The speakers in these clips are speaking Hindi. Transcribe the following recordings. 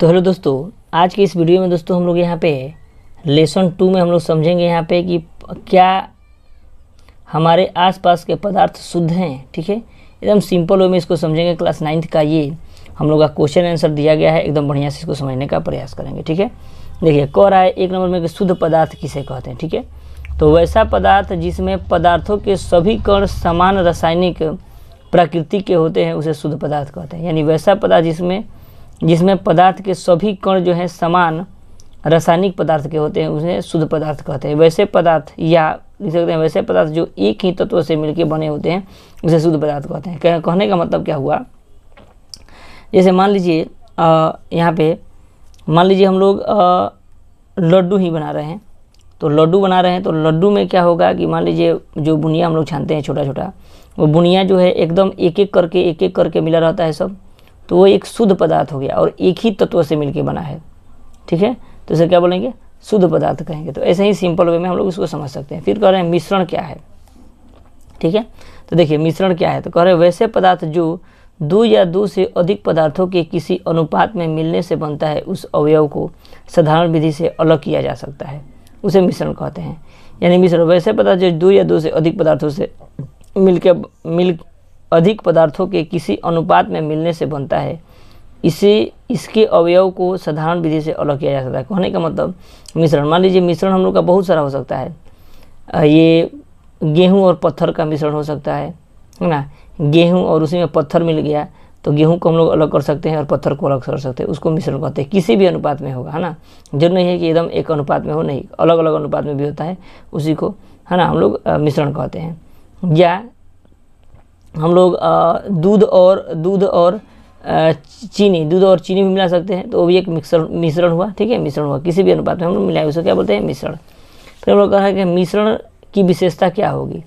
तो हेलो दोस्तों आज के इस वीडियो में दोस्तों हम लोग यहाँ पे लेसन टू में हम लोग समझेंगे यहाँ पे कि क्या हमारे आसपास के पदार्थ शुद्ध हैं ठीक है एकदम सिंपल वे में इसको समझेंगे क्लास नाइन्थ का ये हम लोग का क्वेश्चन आंसर दिया गया है एकदम बढ़िया से इसको समझने का प्रयास करेंगे ठीक है देखिए कह रहा है एक नंबर में कि शुद्ध पदार्थ किसे कहते हैं ठीक है तो वैसा पदार्थ जिसमें पदार्थों के सभी कण समान रासायनिक प्रकृति के होते हैं उसे शुद्ध पदार्थ कहते हैं यानी वैसा पदार्थ जिसमें जिसमें पदार्थ के सभी कण जो हैं समान रासायनिक पदार्थ के होते हैं उसे शुद्ध पदार्थ कहते हैं वैसे पदार्थ या लिख सकते हैं वैसे पदार्थ जो एक ही तत्व से मिलकर बने होते हैं उसे शुद्ध पदार्थ कहते हैं कहने का मतलब क्या हुआ जैसे मान लीजिए यहाँ पे मान लीजिए हम लोग लड्डू ही बना रहे हैं तो लड्डू बना रहे हैं तो लड्डू में क्या होगा कि मान लीजिए जो बुनिया हम लोग छानते हैं छोटा छोटा वो बुनिया जो है एकदम एक एक करके एक एक करके मिला रहता है सब तो वो एक शुद्ध पदार्थ हो गया और एक ही तत्व से मिलकर बना है ठीक है तो इसे क्या बोलेंगे शुद्ध पदार्थ कहेंगे तो ऐसे ही सिंपल वे में हम लोग इसको समझ सकते हैं फिर कह रहे हैं मिश्रण क्या है ठीक है तो देखिए मिश्रण क्या है तो कह रहे हैं वैसे पदार्थ जो दो या दो से अधिक पदार्थों के किसी अनुपात में मिलने से बनता है उस अवयव को साधारण विधि से अलग किया जा सकता है उसे मिश्रण कहते हैं यानी मिश्रण वैसे पदार्थ जो दो या दो से अधिक पदार्थों से मिलकर मिल अधिक पदार्थों के किसी अनुपात में मिलने से बनता है इसे इसके अवयव को साधारण विधि से अलग किया जा सकता है कहने का मतलब मिश्रण मान लीजिए मिश्रण हम लोग का बहुत सारा हो सकता है ये गेहूं और पत्थर का मिश्रण हो सकता है है ना गेहूं और उसी में पत्थर मिल गया तो गेहूं को हम लोग अलग कर सकते हैं और पत्थर को अलग कर सकते हैं उसको मिश्रण कहते हैं किसी भी अनुपात में होगा है ना जरूर नहीं है कि एकदम एक अनुपात में हो नहीं अलग अलग अनुपात में भी होता है उसी को है ना हम लोग मिश्रण कहते हैं या हम लोग दूध और दूध और चीनी दूध और चीनी भी मिला सकते हैं तो वो भी एक मिक्सर मिश्रण हुआ ठीक है मिश्रण हुआ किसी भी अनुपात में हम लोग मिलाए उसको क्या बोलते हैं मिश्रण फिर हम लोग कहा कि मिश्रण की विशेषता क्या होगी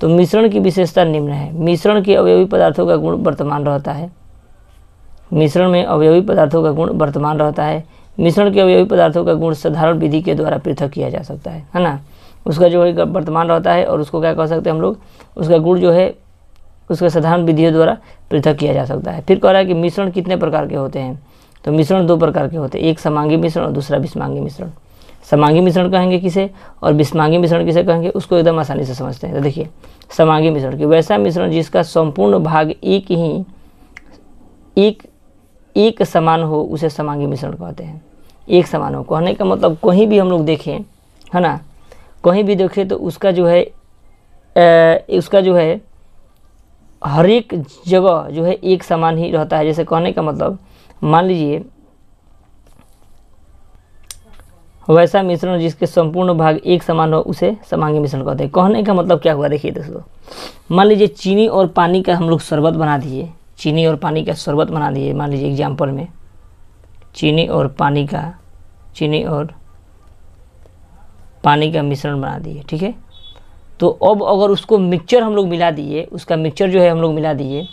तो मिश्रण की विशेषता निम्न है मिश्रण के अवयवी पदार्थों का गुण वर्तमान रहता है मिश्रण में अवयवी पदार्थों का गुण वर्तमान रहता है मिश्रण के अवयवी पदार्थों का गुण साधारण विधि के द्वारा पृथक किया जा सकता है है ना उसका जो है वर्तमान रहता है और उसको क्या कह सकते हैं हम लोग उसका गुण जो है उसका साधारण विधियों द्वारा पृथक किया जा सकता है फिर कह रहा है कि मिश्रण कितने प्रकार के होते हैं तो मिश्रण दो प्रकार के होते हैं एक समांगी मिश्रण और दूसरा विषमांगी मिश्रण समांगी मिश्रण कहेंगे किसे और विषमांगी मिश्रण किसे कहेंगे उसको एकदम आसानी से समझते हैं तो देखिए समांगी मिश्रण की वैसा मिश्रण जिसका संपूर्ण भाग एक ही एक एक समान हो उसे समांगी मिश्रण कहते हैं एक समान हो कहने का मतलब कहीं भी हम लोग देखें है ना कहीं भी देखें तो उसका जो है ए, उसका जो है हर एक जगह जो है एक समान ही रहता है जैसे कहने का मतलब मान लीजिए वैसा मिश्रण जिसके संपूर्ण भाग एक समान हो उसे समांगी मिश्रण कहते हैं कहने का मतलब क्या हुआ देखिए दोस्तों मान लीजिए चीनी और पानी का हम लोग शरबत बना दिए चीनी और पानी का शरबत बना दिए मान लीजिए एग्जाम्पल में चीनी और पानी का चीनी और पानी का मिश्रण बना दिए ठीक है तो अब अगर उसको मिक्सचर हम लोग मिला दिए उसका मिक्सचर जो है हम लोग मिला दिए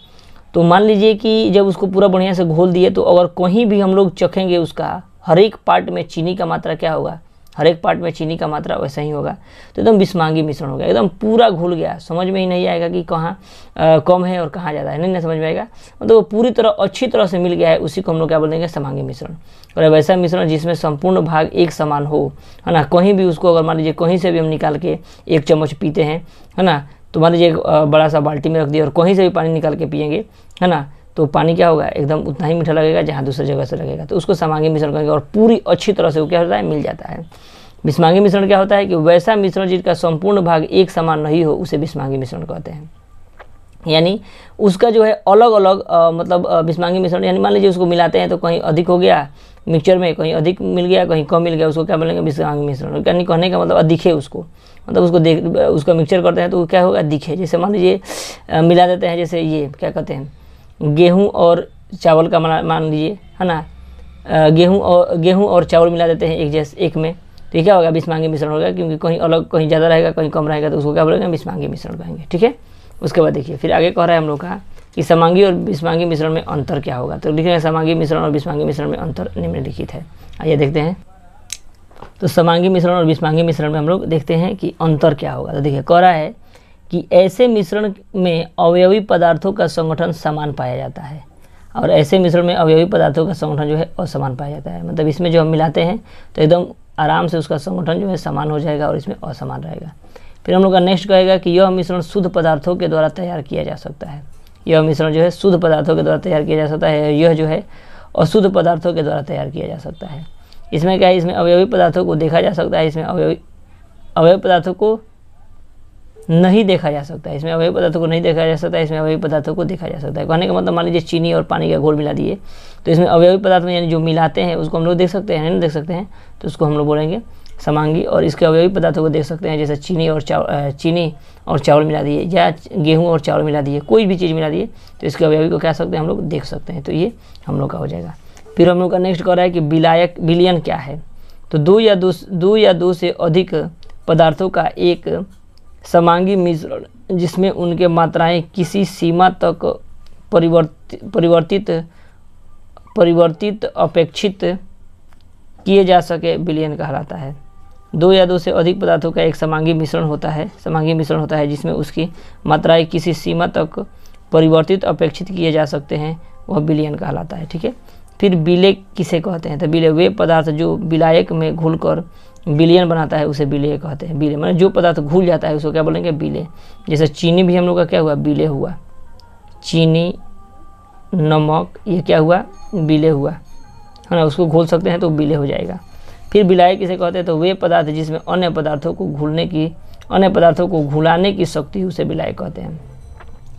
तो मान लीजिए कि जब उसको पूरा बढ़िया से घोल दिए तो अगर कहीं भी हम लोग चखेंगे उसका हर एक पार्ट में चीनी का मात्रा क्या होगा हर एक पार्ट में चीनी का मात्रा वैसा ही होगा तो एकदम विस्मांगी मिश्रण हो गया एकदम पूरा घुल गया समझ में ही नहीं आएगा कि कहाँ कम है और कहाँ ज़्यादा है नहीं नहीं समझ में आएगा मतलब तो वो पूरी तरह अच्छी तरह से मिल गया है उसी को हम लोग क्या बोल देंगे समांगी मिश्रण और वैसा मिश्रण जिसमें संपूर्ण भाग एक समान हो है ना कहीं भी उसको अगर मान लीजिए कहीं से भी हम निकाल के एक चम्मच पीते हैं है ना तो मान लीजिए एक बड़ा सा बाल्टी में रख दिया और कहीं से भी पानी निकाल के पियेंगे है ना तो पानी क्या होगा एकदम उतना ही मीठा लगेगा जहाँ दूसरे जगह से लगेगा तो उसको समांगी मिश्रण करेंगे और पूरी अच्छी तरह से वो क्या होता है मिल जाता है विस्मांगी मिश्रण क्या होता है कि वैसा मिश्रण जिसका संपूर्ण भाग एक समान नहीं हो उसे विस्मांगी मिश्रण कहते हैं यानी उसका जो है अलग अलग आ, मतलब विस्मांगी मिश्रण यानी मान लीजिए उसको मिलाते हैं तो कहीं अधिक हो गया मिक्सचर में कहीं अधिक मिल गया कहीं कम मिल गया उसको क्या बोलेंगे विस्मांगी मिश्रण यानी कहने का मतलब दिखे उसको मतलब उसको देख उसका मिक्सचर करते हैं तो क्या होगा दिखे जैसे मान लीजिए मिला देते हैं जैसे ये क्या कहते हैं गेहूँ और चावल का मान लीजिए है ना गेहूँ और गेहूँ और चावल मिला देते हैं एक जैसे एक में तो क्या होगा विषमांगी मिश्रण होगा क्योंकि कहीं अलग कहीं ज़्यादा रहेगा कहीं कम रहेगा तो उसको क्या बोलेंगे विषमांगी मिश्रण कहेंगे ठीक है उसके बाद देखिए फिर आगे कह रहा है हम लोग का कि समांगी और विषमांगी मिश्रण में अंतर क्या होगा तो लिखेंगे समांगी मिश्रण और विषमांगी मिश्रण में अंतर निम्नलिखित है आइए देखते हैं तो समांगी मिश्रण और विषमांगी मिश्रण में हम लोग देखते हैं कि अंतर क्या होगा तो देखिए कह रहा है कि ऐसे मिश्रण में अवयवी पदार्थों का संगठन समान पाया जाता है और ऐसे मिश्रण में अवयवी पदार्थों का संगठन जो है असमान पाया जाता है मतलब इसमें जो हम मिलाते हैं तो एकदम आराम से उसका संगठन जो है समान हो जाएगा और इसमें असमान रहेगा फिर हम लोग का नेक्स्ट कहेगा कि यह मिश्रण शुद्ध पदार्थों के द्वारा तैयार किया जा सकता है यह मिश्रण जो है शुद्ध पदार्थों के द्वारा तैयार किया जा सकता है यह जो है अशुद्ध पदार्थों के द्वारा तैयार किया जा सकता है इसमें क्या है इसमें अवयवी पदार्थों को देखा जा सकता है इसमें अवयवी अवयव पदार्थों को नहीं देखा जा सकता है इसमें अवयव पदार्थों को नहीं देखा जा सकता है इसमें अवयवी पदार्थों को देखा जा सकता है कहने का मतलब मान लीजिए चीनी और पानी का घोल मिला दिए तो इसमें अवयवी पदार्थ में यानी जो मिलाते हैं उसको हम लोग देख सकते हैं नहीं देख सकते हैं तो उसको हम लोग बोलेंगे समांगी और इसके अवयवी पदार्थों को देख सकते हैं जैसे चीनी और चावल चीनी और चावल मिला दिए या गेहूँ और चावल मिला दिए कोई भी चीज़ मिला दिए तो इसके अवयवी को कह सकते हैं हम लोग देख सकते हैं तो ये हम लोग का हो जाएगा फिर हम लोग का नेक्स्ट कह रहा है कि विलायक विलियन क्या है तो दो या दो दो या दो से अधिक पदार्थों का एक समांगी मिश्रण जिसमें उनके मात्राएं किसी सीमा तक परिवर्ति, परिवर्तित परिवर्तित अपेक्षित किए जा सके विलयन कहलाता है दो या दो से अधिक पदार्थों का एक समांगी मिश्रण होता है समांगी मिश्रण होता है जिसमें उसकी मात्राएं किसी सीमा तक परिवर्तित अपेक्षित किए जा सकते हैं वह विलयन कहलाता है ठीक है फिर बिले किसे कहते हैं तो बिले वे पदार्थ जो विलायक में घुलकर बिलियन बनाता है उसे बिले कहते हैं बिले मतलब जो पदार्थ घुल जाता है उसको क्या बोलेंगे बिले जैसे चीनी भी हम लोग का क्या हुआ बिले हुआ चीनी नमक ये क्या हुआ बिले हुआ है ना उसको घोल सकते हैं तो बिले हो जाएगा फिर बिलाई किसे कहते हैं तो वे पदार्थ जिसमें अन्य पदार्थों को घुलने की अन्य पदार्थों को घुलाने की शक्ति उसे बिलाई कहते हैं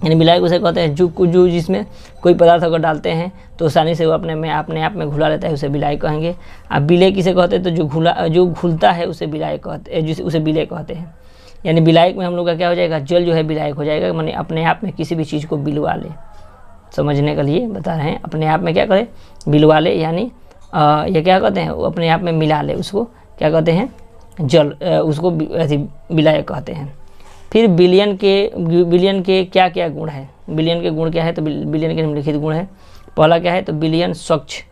यानी मिलाई उसे कहते हैं जू जू जिसमें कोई पदार्थ अगर डालते हैं तो आसानी से वो अपने में अपने आप में घुला रहता है उसे बिलाई कहेंगे अब बिले किसे कहते हैं तो जो घुला जो घुलता है उसे बिलाई कहते जिसे उसे बिले कहते हैं यानी बिलायक में हम लोग का क्या हो जाएगा जल जो है बिलायक हो जाएगा मैंने अपने आप में किसी भी चीज़ को बिलवा ले समझने के लिए बता रहे हैं अपने आप में क्या करें बिलवा ले यानी ये क्या कहते हैं अपने आप में मिला ले उसको क्या कहते हैं जल उसको बिलायक कहते हैं फिर बिलियन के बिलियन के क्या क्या गुण हैं बिलियन के गुण क्या है तो बिलियन के निम्नलिखित गुण हैं पहला क्या है तो बिलियन स्वच्छ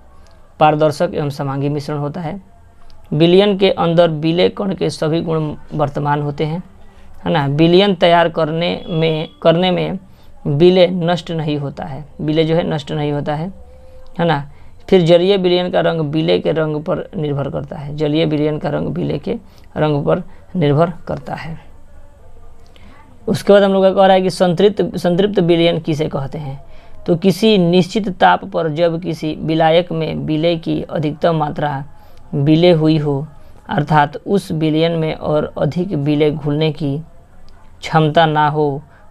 पारदर्शक एवं समांगी मिश्रण होता है बिलियन के अंदर बिले कण के सभी गुण वर्तमान होते हैं है ना बिलियन तैयार करने में करने में बिले नष्ट नहीं होता है बिले जो है नष्ट नहीं होता है है ना फिर जलीय बिलियन का रंग बिले के रंग पर निर्भर करता है जलीय बिलियन का रंग बिले के रंग पर निर्भर करता है उसके बाद हम लोग का कह रहा है कि संतृप्त संतृप्त विलयन किसे कहते हैं तो किसी निश्चित ताप पर जब किसी विलायक में विलय की अधिकतम मात्रा विलय हुई हो अर्थात उस विलयन में और अधिक विलय घुलने की क्षमता ना हो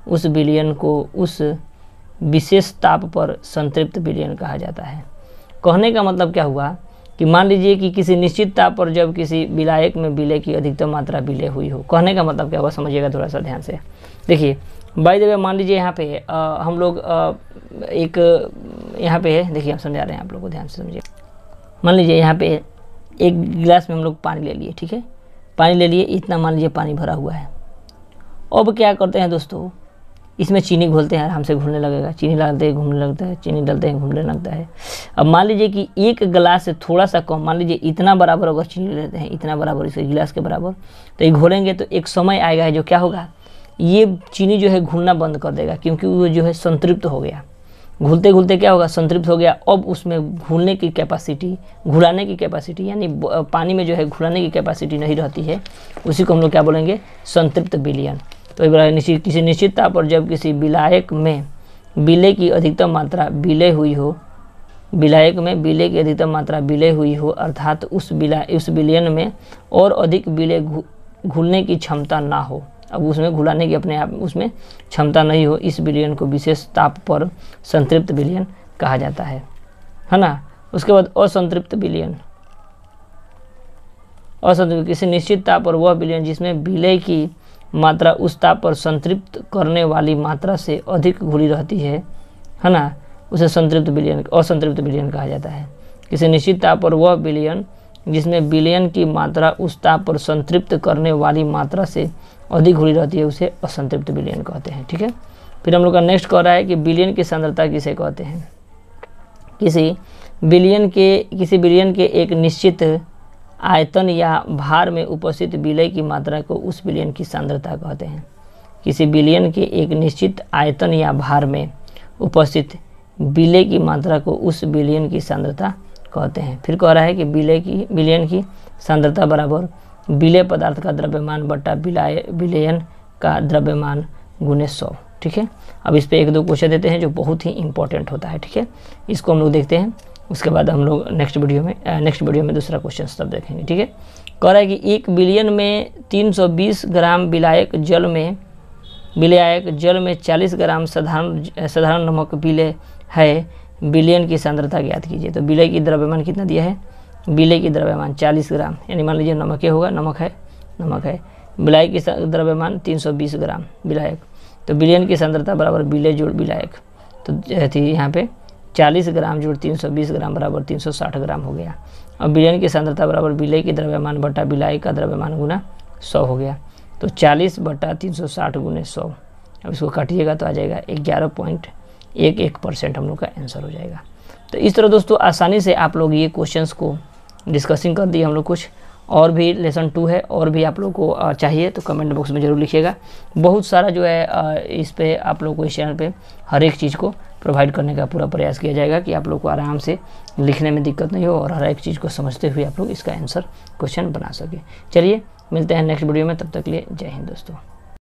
उस विलयन को उस विशेष ताप पर संतृप्त विलयन कहा जाता है कहने का मतलब क्या हुआ कि मान लीजिए कि किसी निश्चित ताप पर जब किसी विलायक में विलय की अधिकतम मात्रा विलय हुई हो कहने का मतलब क्या होगा समझिएगा थोड़ा सा ध्यान से देखिए बाई देवे मान लीजिए यहाँ पे आ, हम लोग आ, एक यहाँ पे है देखिए हम समझा रहे हैं आप लोग को ध्यान से समझिए मान लीजिए यहाँ पे एक गिलास में हम लोग पानी ले लिए ठीक है पानी ले लिए इतना मान लीजिए पानी भरा हुआ है अब क्या करते हैं दोस्तों इसमें चीनी घोलते हैं आराम से घुलने लगेगा चीनी डालते हैं घूमने लगता है चीनी डालते हैं घूमने लगता है अब मान लीजिए कि एक गिलास से थोड़ा सा कम मान लीजिए इतना बराबर अगर चीनी लेते हैं इतना बराबर इसे गिलास के बराबर तो ये घोलेंगे तो एक समय आएगा जो क्या होगा ये चीनी जो है घूलना बंद कर देगा क्योंकि वो जो है संतृप्त हो गया घुलते घुलते क्या होगा संतृप्त हो गया अब उसमें घुलने की कैपेसिटी घुलाने की कैपेसिटी यानी पानी में जो है घुलाने की कैपेसिटी नहीं रहती है उसी को हम लोग क्या बोलेंगे संतृप्त बिलियन तो निश्चित किसी निश्चितता पर जब किसी विलायक में विलय की अधिकतम मात्रा विलय हुई हो विलायक में विलय की अधिकतम मात्रा विलय हुई हो अर्थात उस विला उस विलयन में और अधिक विलय घुलने की क्षमता ना हो अब उसमें घुलाने की अपने आप उसमें क्षमता नहीं हो इस विलयन को विशेष ताप पर संतृप्त विलयन कहा जाता है है ना उसके बाद असंतृप्त विलयन असंतृप्त किसी निश्चित ताप पर वह विलयन जिसमें विलय की मात्रा उस ताप पर संतृप्त करने वाली मात्रा से अधिक घुली रहती है है ना उसे संतृप्त बिलियन असंतृप्त बिलियन कहा जाता है किसी निश्चित ताप पर वह बिलियन जिसमें बिलियन की मात्रा उस ताप पर संतृप्त करने वाली मात्रा से अधिक घुली रहती है उसे असंतृप्त बिलियन कहते हैं ठीक है फिर हम लोग का नेक्स्ट कह रहा है कि बिलियन की सांद्रता किसे कहते हैं किसी बिलियन के किसी बिलियन के एक निश्चित आयतन या भार में उपस्थित विलय की मात्रा को उस विलयन की सांद्रता कहते हैं किसी विलयन के एक निश्चित आयतन या भार में उपस्थित विलय की मात्रा को उस विलयन की सांद्रता कहते हैं फिर कह रहा है कि विलय की विलयन की सांद्रता बराबर विलय पदार्थ का द्रव्यमान बट्टा विलय विलयन का द्रव्यमान गुने सौ ठीक है अब इस पर एक दो क्वेश्चन देते हैं जो बहुत ही इंपॉर्टेंट होता है ठीक है इसको हम लोग देखते हैं उसके बाद हम लोग नेक्स्ट वीडियो में नेक्स्ट वीडियो में दूसरा क्वेश्चन तब देखेंगे ठीक है कह रहा है कि एक बिलियन में 320 ग्राम विलायक जल में विलायक जल में 40 ग्राम साधारण साधारण नमक विलय है बिलियन की सांद्रता ज्ञात कीजिए तो विलय की द्रव्यमान कितना दिया है विलय की द्रव्यमान 40 ग्राम यानी मान लीजिए नमक होगा नमक है नमक है विलायक की द्रव्यमान 320 ग्राम विलायक तो बिलियन की सांद्रता बराबर विलय जोड़ विलायक तो यहाँ पे 40 ग्राम जोड़ 320 ग्राम बराबर 360 ग्राम हो गया और विलयन की सांद्रता बराबर विलय की द्रव्यमान बटा विलाय का द्रव्यमान गुना सौ हो गया तो 40 बटा 360 सौ साठ गुने सौ अब इसको काटिएगा तो आ जाएगा ग्यारह पॉइंट एक एक परसेंट हम लोग का आंसर हो जाएगा तो इस तरह दोस्तों आसानी से आप लोग ये क्वेश्चन को डिस्कसिंग कर दिए हम लोग कुछ और भी लेसन टू है और भी आप लोग को चाहिए तो कमेंट बॉक्स में ज़रूर लिखिएगा बहुत सारा जो है इस पर आप लोग को इस चैनल पर हर एक चीज़ को प्रोवाइड करने का पूरा प्रयास किया जाएगा कि आप लोग को आराम से लिखने में दिक्कत नहीं हो और हर एक चीज़ को समझते हुए आप लोग इसका आंसर क्वेश्चन बना सके चलिए मिलते हैं नेक्स्ट वीडियो में तब तक लिए जय हिंद दोस्तों